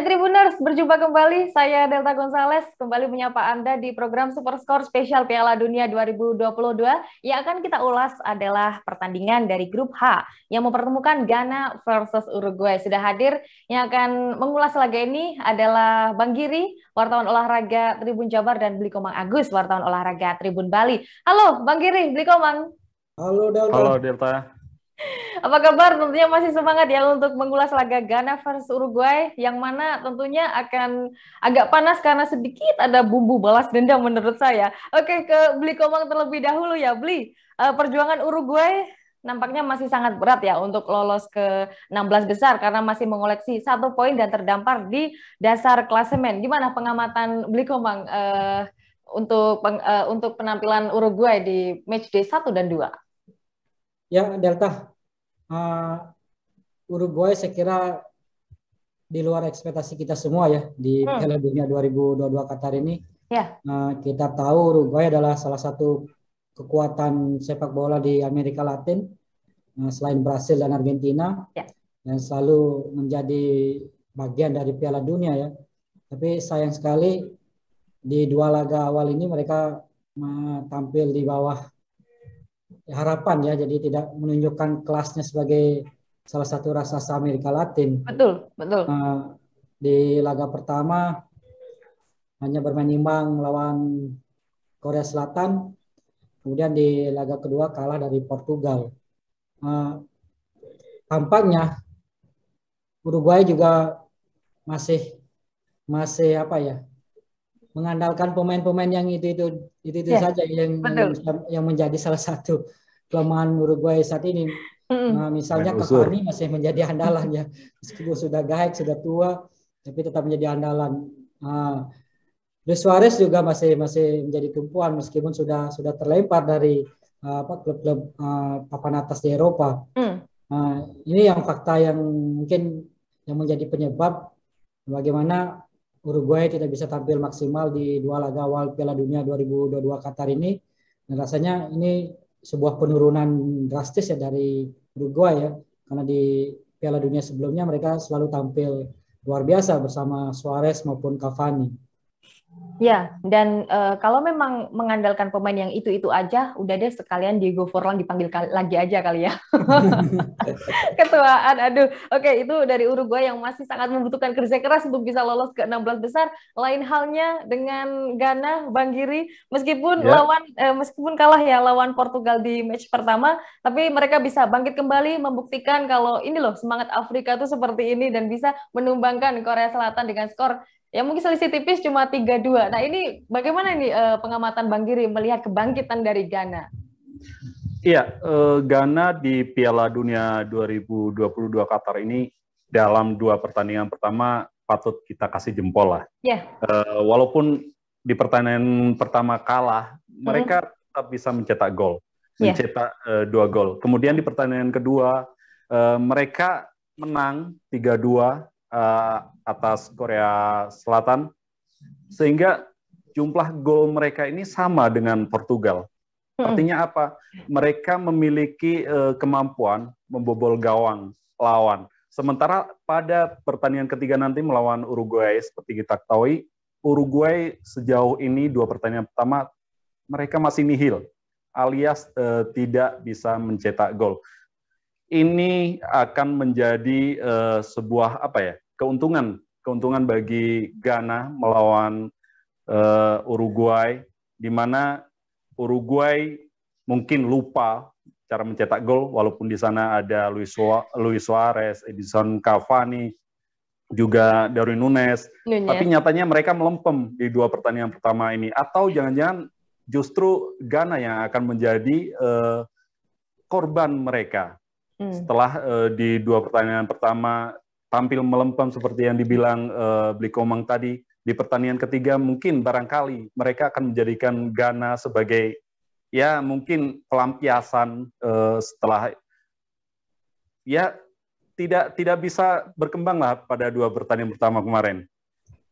Hai Tribuners, berjumpa kembali. Saya Delta Gonzales kembali menyapa Anda di program Super Score Spesial Piala Dunia 2022 yang akan kita ulas adalah pertandingan dari grup H yang mempertemukan Ghana versus Uruguay. Sudah hadir yang akan mengulas laga ini adalah Bang Giri, wartawan olahraga Tribun Jabar dan Blikomang Agus, wartawan olahraga Tribun Bali. Halo Bang Giri, Blikomang. Halo Halo Delta. Apa kabar? Tentunya masih semangat ya untuk mengulas laga Ghana versus Uruguay yang mana tentunya akan agak panas karena sedikit ada bumbu balas dendam menurut saya. Oke, ke Bli Komang terlebih dahulu ya, Bli. Eh, perjuangan Uruguay nampaknya masih sangat berat ya untuk lolos ke 16 besar karena masih mengoleksi satu poin dan terdampar di dasar klasemen. Gimana pengamatan Bli Komang uh, untuk uh, untuk penampilan Uruguay di match day 1 dan 2? Ya, Delta, uh, eh, Uruguay saya kira di luar ekspektasi kita semua ya di hmm. Piala Dunia 2022 Qatar ini. Yeah. Ya. Uh, kita tahu Uruguay adalah salah satu kekuatan sepak bola di Amerika Latin uh, selain Brasil dan Argentina yeah. dan selalu menjadi bagian dari Piala Dunia ya. Tapi sayang sekali di dua laga awal ini mereka eh, tampil di bawah harapan ya jadi tidak menunjukkan kelasnya sebagai salah satu raksasa Amerika Latin. Betul, betul. Uh, di laga pertama hanya bermain imbang melawan Korea Selatan, kemudian di laga kedua kalah dari Portugal. Uh, tampaknya Uruguay juga masih masih apa ya mengandalkan pemain-pemain yang itu itu itu, itu ya, saja yang yang yang menjadi salah satu kelemahan Uruguay saat ini. Nah, misalnya Cavani masih menjadi andalan ya, meskipun sudah gaek, sudah tua, tapi tetap menjadi andalan. Nah, Luis Suarez juga masih masih menjadi tumpuan meskipun sudah sudah terlempar dari eh, apa klub-klub uh, papan atas di Eropa. Mm. Nah, ini yang fakta yang mungkin yang menjadi penyebab bagaimana Uruguay tidak bisa tampil maksimal di dua laga awal Piala Dunia 2022 Qatar ini. Dan rasanya ini sebuah penurunan drastis ya dari Uruguay ya karena di Piala Dunia sebelumnya mereka selalu tampil luar biasa bersama Suarez maupun Cavani. Ya, dan uh, kalau memang mengandalkan pemain yang itu-itu aja, udah deh sekalian Diego Forlan dipanggil lagi aja kali ya. Ketuaan, aduh. Oke, itu dari Uruguay yang masih sangat membutuhkan kerja keras untuk bisa lolos ke 16 besar. Lain halnya dengan Ghana, Bang Giri, meskipun ya. lawan eh, meskipun kalah ya lawan Portugal di match pertama, tapi mereka bisa bangkit kembali membuktikan kalau ini loh semangat Afrika tuh seperti ini dan bisa menumbangkan Korea Selatan dengan skor ya mungkin selisih tipis cuma 3-2. Nah ini bagaimana ini eh, pengamatan Bang Giri melihat kebangkitan dari Ghana? Iya, eh, Ghana di Piala Dunia 2022 Qatar ini dalam dua pertandingan pertama patut kita kasih jempol lah. Yeah. Ya. Uh, walaupun di pertandingan pertama kalah, hmm. mereka hmm. tetap bisa mencetak gol, ya. mencetak yeah. dua gol. Kemudian di pertandingan kedua eh, mereka menang 3-2 uh, atas Korea Selatan sehingga jumlah gol mereka ini sama dengan Portugal. Hmm. Artinya apa? Mereka memiliki uh, kemampuan membobol gawang lawan. Sementara pada pertandingan ketiga nanti melawan Uruguay seperti kita ketahui, Uruguay sejauh ini dua pertandingan pertama mereka masih nihil alias uh, tidak bisa mencetak gol ini akan menjadi uh, sebuah apa ya keuntungan keuntungan bagi Ghana melawan uh, Uruguay di mana Uruguay mungkin lupa cara mencetak gol walaupun di sana ada Luis, Luis Suarez, Edison Cavani, juga Darwin Nunes, Nunes. Tapi nyatanya mereka melempem di dua pertandingan pertama ini. Atau iya. jangan-jangan justru Ghana yang akan menjadi uh, korban mereka. Hmm. Setelah uh, di dua pertandingan pertama tampil melempem seperti yang dibilang uh, Blikomang tadi, di pertandingan ketiga mungkin barangkali mereka akan menjadikan Ghana sebagai ya mungkin pelampiasan uh, setelah ya tidak tidak bisa berkembang lah pada dua pertandingan pertama kemarin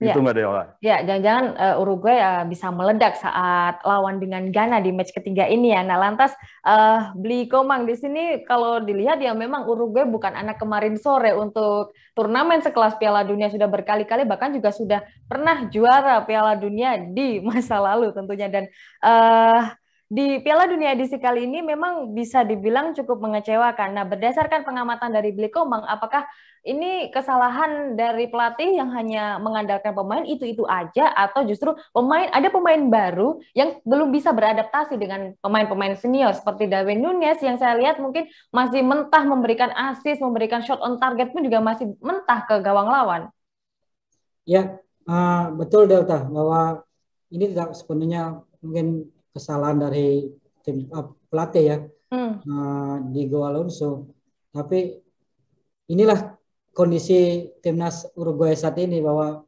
itu nggak ya. Ya, jangan-jangan uh, Uruguay uh, bisa meledak saat lawan dengan Ghana di match ketiga ini ya. Nah, lantas uh, eh, beli Komang di sini kalau dilihat ya memang Uruguay bukan anak kemarin sore untuk turnamen sekelas Piala Dunia sudah berkali-kali bahkan juga sudah pernah juara Piala Dunia di masa lalu tentunya dan uh, di Piala Dunia edisi kali ini memang bisa dibilang cukup mengecewakan. Nah, berdasarkan pengamatan dari Beli apakah ini kesalahan dari pelatih yang hanya mengandalkan pemain itu-itu aja atau justru pemain ada pemain baru yang belum bisa beradaptasi dengan pemain-pemain senior seperti Darwin Nunez yang saya lihat mungkin masih mentah memberikan asis memberikan shot on target pun juga masih mentah ke gawang lawan. Ya, uh, betul Delta bahwa ini tidak sepenuhnya mungkin kesalahan dari tim uh, pelatih ya. Hmm. Uh, Diego Alonso. Tapi inilah kondisi timnas Uruguay saat ini bahwa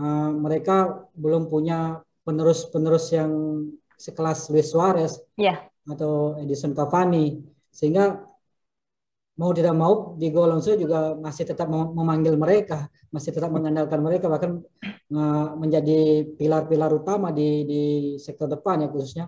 uh, mereka belum punya penerus-penerus yang sekelas Luis Suarez yeah. atau Edison Cavani sehingga mau tidak mau di Alonso juga masih tetap memanggil mereka masih tetap mengandalkan mereka bahkan uh, menjadi pilar-pilar utama di di sektor depan ya khususnya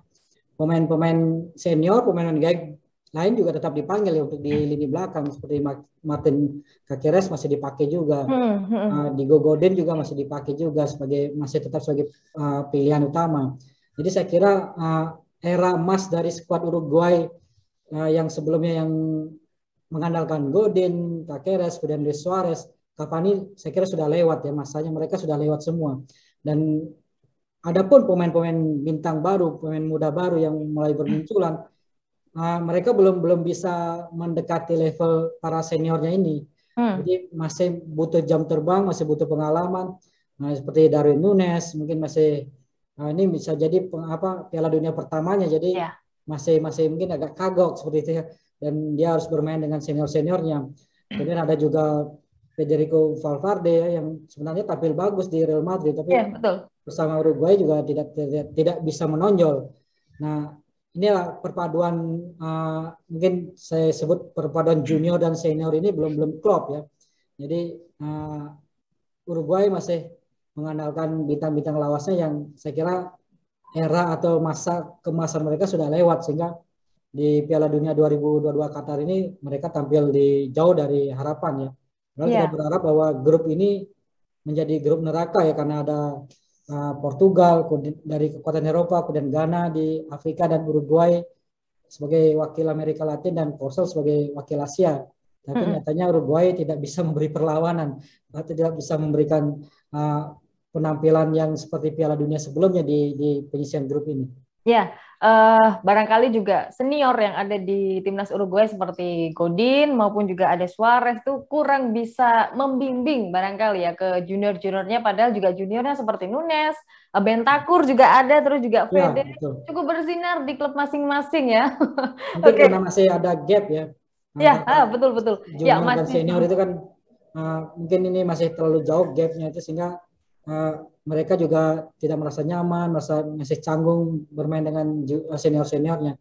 pemain-pemain senior pemain gaib lain juga tetap dipanggil ya untuk di hmm. lini belakang seperti Martin Kakeres masih dipakai juga, hmm, hmm. Uh, ah, di Gogoden juga masih dipakai juga sebagai masih tetap sebagai uh, pilihan utama. Jadi saya kira uh, era emas dari skuad Uruguay uh, yang sebelumnya yang mengandalkan Godin, Kakeres, kemudian Luis Suarez, Cavani saya kira sudah lewat ya masanya mereka sudah lewat semua dan adapun pemain-pemain bintang baru, pemain muda baru yang mulai bermunculan uh, mereka belum belum bisa mendekati level para seniornya ini. Hmm. Jadi masih butuh jam terbang, masih butuh pengalaman. Nah, seperti dari Nunes mungkin masih nah ini bisa jadi peng, apa Piala Dunia pertamanya. Jadi yeah. masih masih mungkin agak kagok seperti itu ya. Dan dia harus bermain dengan senior-seniornya. Kemudian ada juga Federico Valverde ya, yang sebenarnya tampil bagus di Real Madrid tapi yeah, betul. bersama Uruguay juga tidak, tidak tidak bisa menonjol. Nah, inilah perpaduan uh, mungkin saya sebut perpaduan junior dan senior ini belum belum klop ya. Jadi uh, Uruguay masih mengandalkan bintang-bintang lawasnya yang saya kira era atau masa kemasan mereka sudah lewat sehingga di Piala Dunia 2022 Qatar ini mereka tampil di jauh dari harapan ya. Lalu yeah. kita iya. berharap bahwa grup ini menjadi grup neraka ya karena ada Eh, Portugal, dari kekuatan Eropa, kemudian Ghana di Afrika dan Uruguay sebagai wakil Amerika Latin dan Korsel sebagai wakil Asia. Tapi hmm. nyatanya Uruguay tidak bisa memberi perlawanan atau tidak bisa memberikan uh, penampilan yang seperti Piala Dunia sebelumnya di, di penyisian grup ini. Ya, uh, barangkali juga senior yang ada di timnas Uruguay seperti Godin maupun juga ada Suarez tuh kurang bisa membimbing barangkali ya ke junior-juniornya padahal juga juniornya seperti Nunes, eh, Bentakur juga ada terus juga iya, Fede ya, cukup bersinar di klub masing-masing ya. Oke. okay. Karena masih ada gap ya. Ya, nah, ah, betul betul. Ya, junior ya, masih... dan senior itu kan uh, mungkin ini masih terlalu jauh gapnya itu sehingga uh, mereka juga tidak merasa nyaman, merasa masih canggung bermain dengan senior seniornya.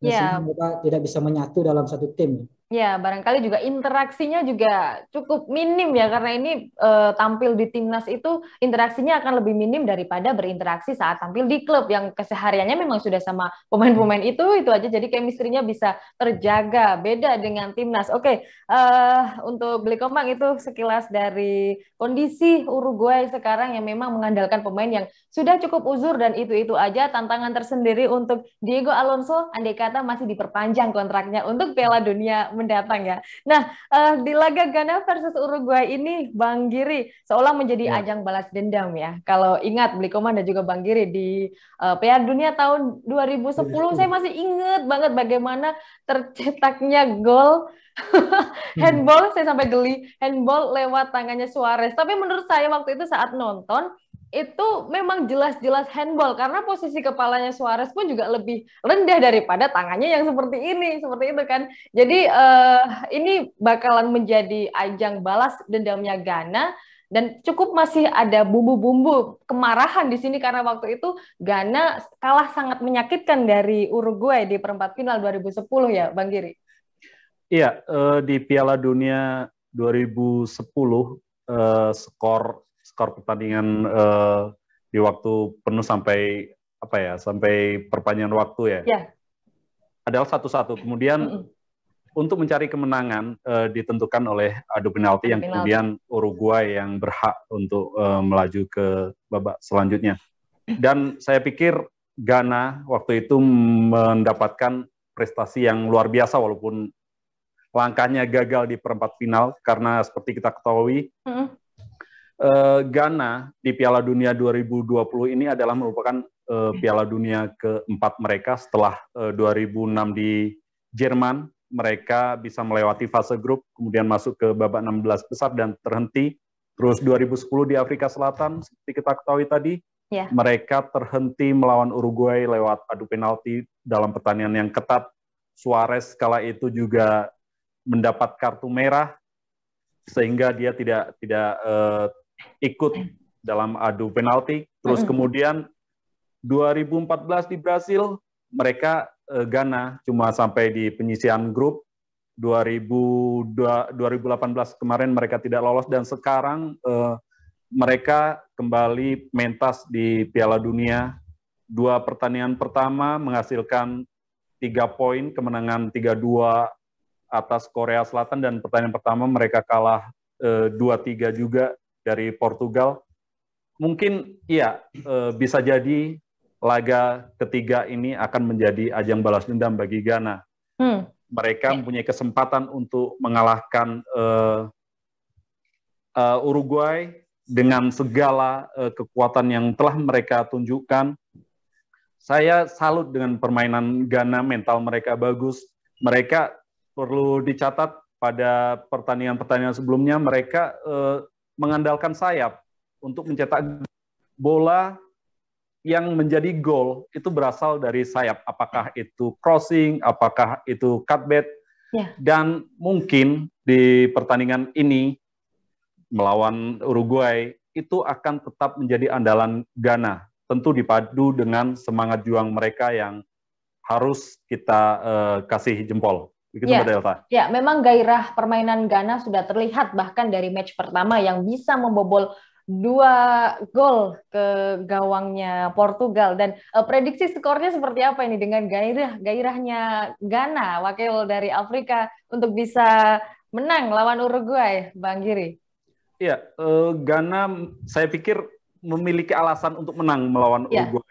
sehingga iya. yeah. mereka tidak bisa menyatu dalam satu tim. Ya, barangkali juga interaksinya juga cukup minim ya karena ini e, tampil di timnas itu interaksinya akan lebih minim daripada berinteraksi saat tampil di klub yang kesehariannya memang sudah sama pemain-pemain itu itu aja jadi chemistry bisa terjaga beda dengan timnas. Oke, e, untuk beli komang itu sekilas dari kondisi Uruguay sekarang yang memang mengandalkan pemain yang sudah cukup uzur dan itu-itu aja tantangan tersendiri untuk Diego Alonso andai kata masih diperpanjang kontraknya untuk Piala Dunia mendatang ya. Nah, uh, di laga Ghana versus Uruguay ini Bang Giri seolah menjadi ya. ajang balas dendam ya. Kalau ingat Blikoman dan juga Bang Giri di uh, Piala Dunia tahun 2010 ya. saya masih ingat banget bagaimana tercetaknya gol hmm. handball saya sampai geli handball lewat tangannya Suarez. Tapi menurut saya waktu itu saat nonton itu memang jelas-jelas handball karena posisi kepalanya Suarez pun juga lebih rendah daripada tangannya yang seperti ini, seperti itu kan. Jadi uh, ini bakalan menjadi ajang balas dendamnya Gana dan cukup masih ada bumbu-bumbu kemarahan di sini karena waktu itu Gana kalah sangat menyakitkan dari Uruguay di perempat final 2010 ya, Bang Giri. Iya, eh, di Piala Dunia 2010 uh, eh, skor skor pertandingan uh, di waktu penuh sampai apa ya sampai perpanjangan waktu ya yeah. adalah satu-satu kemudian mm -hmm. untuk mencari kemenangan uh, ditentukan oleh adu penalti yang penalti. kemudian Uruguay yang berhak untuk uh, melaju ke babak selanjutnya dan saya pikir Ghana waktu itu mendapatkan prestasi yang luar biasa walaupun langkahnya gagal di perempat final karena seperti kita ketahui mm -hmm uh, Ghana di Piala Dunia 2020 ini adalah merupakan uh, Piala Dunia keempat mereka setelah uh, eh, 2006 di Jerman. Mereka bisa melewati fase grup, kemudian masuk ke babak 16 besar dan terhenti. Terus 2010 di Afrika Selatan, seperti kita ketahui tadi, yeah. mereka terhenti melawan Uruguay lewat adu penalti dalam pertandingan yang ketat. Suarez kala itu juga mendapat kartu merah sehingga dia tidak tidak uh, ikut dalam adu penalti. Terus kemudian 2014 di Brasil mereka uh, Ghana cuma sampai di penyisian grup. 2018 kemarin mereka tidak lolos dan sekarang uh, mereka kembali mentas di Piala Dunia. Dua pertandingan pertama menghasilkan tiga poin kemenangan 3-2 atas Korea Selatan dan pertandingan pertama mereka kalah 2-3 eh, juga dari Portugal. Mungkin iya eh, bisa jadi laga ketiga ini akan menjadi ajang balas dendam bagi Ghana. Hmm. Mereka ya. mempunyai kesempatan untuk mengalahkan uh, uh, Uruguay dengan segala uh, kekuatan yang telah mereka tunjukkan. Saya salut dengan permainan Ghana, mental mereka bagus. Mereka perlu dicatat pada pertandingan-pertandingan sebelumnya mereka uh, mengandalkan sayap untuk mencetak bola yang menjadi gol itu berasal dari sayap. Apakah itu crossing, apakah itu cutback. Yeah. Dan mungkin di pertandingan ini melawan Uruguay itu akan tetap menjadi andalan Ghana. Tentu dipadu dengan semangat juang mereka yang harus kita uh, kasih jempol. Begitu ya. Ya, memang gairah permainan Ghana sudah terlihat bahkan dari match pertama yang bisa membobol dua gol ke gawangnya Portugal dan uh, prediksi skornya seperti apa ini dengan gairah gairahnya Ghana wakil dari Afrika untuk bisa menang lawan Uruguay, Bang Giri. Iya, uh, Ghana saya pikir memiliki alasan untuk menang melawan ya. Uruguay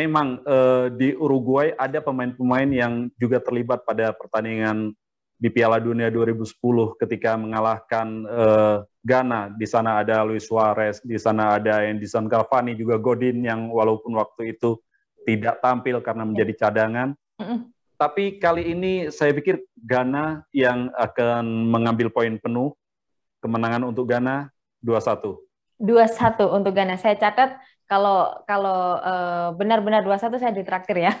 memang uh, di Uruguay ada pemain-pemain yang juga terlibat pada pertandingan di Piala Dunia 2010 ketika mengalahkan uh, Ghana. Di sana ada Luis Suarez, di sana ada Edison Cavani, juga Godin yang walaupun waktu itu tidak tampil karena menjadi cadangan. Mm hmm Tapi kali ini saya pikir Ghana yang akan mengambil poin penuh. Kemenangan untuk Ghana 2-1. 2-1 untuk Ghana. Saya catat kalau kalau uh, benar-benar satu saya ditraktir ya.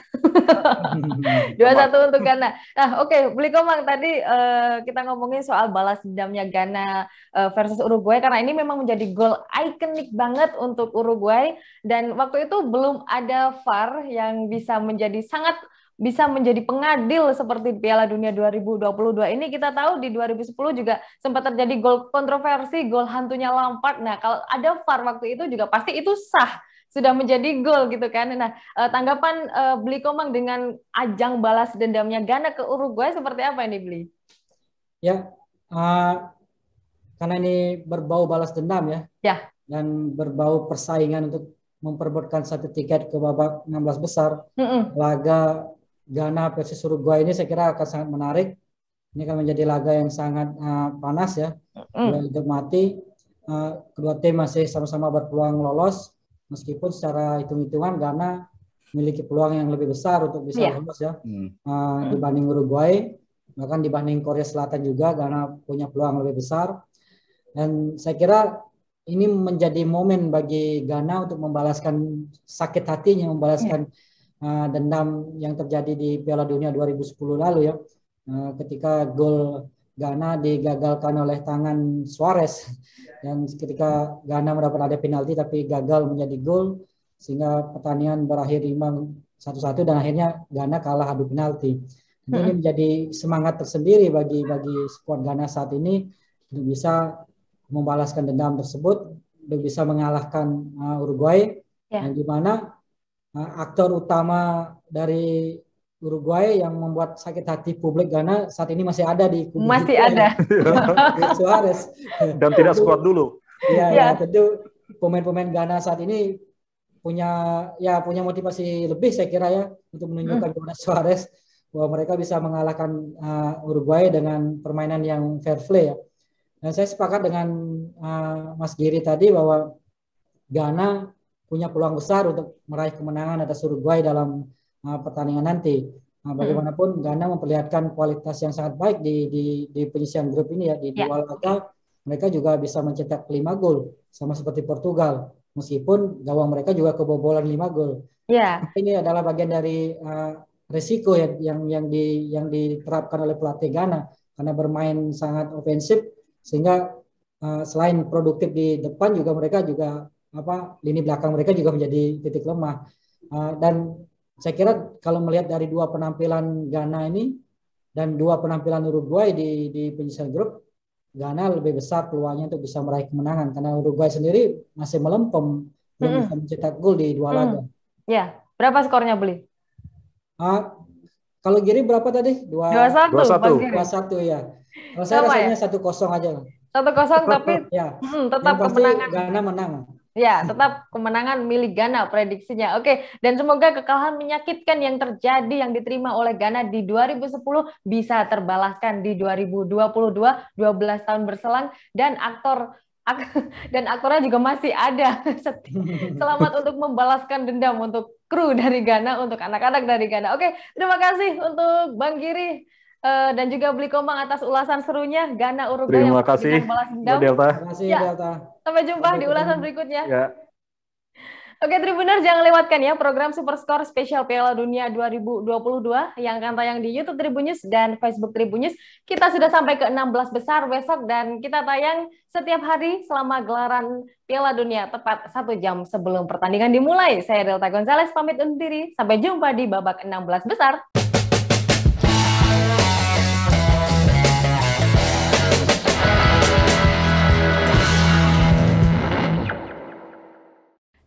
dua satu untuk Gana. Nah, oke, okay, beli komang tadi uh, kita ngomongin soal balas dendamnya Gana uh, eh, versus Uruguay karena ini memang menjadi gol ikonik banget untuk Uruguay dan waktu itu belum ada VAR yang bisa menjadi sangat bisa menjadi pengadil seperti Piala Dunia 2022 ini kita tahu di 2010 juga sempat terjadi gol kontroversi gol hantunya Lampard nah kalau ada VAR waktu itu juga pasti itu sah sudah menjadi gol gitu kan. Nah, eh, tanggapan uh, eh, Beli Komang dengan ajang balas dendamnya Ghana ke Uruguay seperti apa ini beli Ya, uh, karena ini berbau balas dendam ya. Ya. Dan berbau persaingan untuk memperbutkan satu tiket ke babak 16 besar. Mm -mm. Laga Ghana versus Uruguay ini saya kira akan sangat menarik. Ini akan menjadi laga yang sangat uh, panas ya, mm. hidup mati. Uh, kedua tim masih sama-sama berpeluang lolos, meskipun secara hitung-hitungan Ghana memiliki peluang yang lebih besar untuk bisa yeah. lolos ya mm. dibanding Uruguay, bahkan dibanding Korea Selatan juga Ghana punya peluang lebih besar. Dan saya kira ini menjadi momen bagi Ghana untuk membalaskan sakit hatinya, membalaskan yeah uh, dendam yang terjadi di Piala Dunia 2010 lalu ya uh, ketika gol Ghana digagalkan oleh tangan Suarez dan ketika Ghana mendapat ada penalti tapi gagal menjadi gol sehingga pertandingan berakhir imbang satu-satu dan akhirnya Ghana kalah adu penalti. ini menjadi semangat tersendiri bagi bagi skuad Ghana saat ini untuk bisa membalaskan dendam tersebut, untuk bisa mengalahkan uh, Uruguay yeah. yang di mana Eh, aktor utama dari Uruguay yang membuat sakit hati publik Ghana saat ini masih ada di kubu masih ada ya. Suarez dan tidak sekuat dulu ya, ya. ya tentu pemain-pemain Ghana saat ini punya ya punya motivasi lebih saya kira ya untuk menunjukkan hmm. kepada Suarez bahwa mereka bisa mengalahkan uh, Uruguay dengan permainan yang fair play ya dan saya sepakat dengan uh, Mas Giri tadi bahwa Ghana punya peluang besar untuk meraih kemenangan atas Uruguay dalam uh, pertandingan nanti. Nah, hmm. bagaimanapun Ghana memperlihatkan kualitas yang sangat baik di di, di penyisian grup ini ya di yeah. dua laga mereka juga bisa mencetak 5 gol sama seperti Portugal meskipun gawang mereka juga kebobolan 5 gol. Yeah. Ini adalah bagian dari uh, resiko ya yang yang di yang diterapkan oleh pelatih Ghana karena bermain sangat ofensif sehingga uh, selain produktif di depan juga mereka juga apa lini belakang mereka juga menjadi titik lemah. Uh, dan saya kira kalau melihat dari dua penampilan Ghana ini dan dua penampilan Uruguay di di penyisian grup Ghana lebih besar peluangnya untuk bisa meraih kemenangan karena Uruguay sendiri masih melempem belum bisa mencetak gol di dua mm. laga. Ya, berapa skornya beli? Uh, kalau Giri berapa tadi? Dua satu. Dua satu ya. Kalau saya rasanya satu kosong aja. Satu kosong tapi ya. hmm, tetap Yang pasti kemenangan. Ghana menang. Ya, hmm. tetap kemenangan milik Ghana prediksinya. Oke, dan semoga kekalahan menyakitkan yang terjadi yang diterima oleh Ghana di 2010 bisa terbalaskan di 2022, 12 tahun berselang dan aktor ak, dan aktornya juga masih ada. Selamat untuk membalaskan dendam untuk kru dari Ghana, untuk anak-anak dari Ghana. Oke, terima kasih untuk Bang Giri uh, dan juga beli komang atas ulasan serunya Gana Uruguay Terima yang kasih balas Delta. Terima kasih ya. Delta. Sampai jumpa Sampai di ulasan berikutnya. Ya. Oke Tribuner jangan lewatkan ya program Super Score Special Piala Dunia 2022 yang akan tayang di YouTube Tribun dan Facebook Tribun Kita sudah sampai ke 16 besar besok dan kita tayang setiap hari selama gelaran Piala Dunia tepat satu jam sebelum pertandingan dimulai. Saya Delta Gonzales pamit undur diri. Sampai jumpa di babak 16 besar.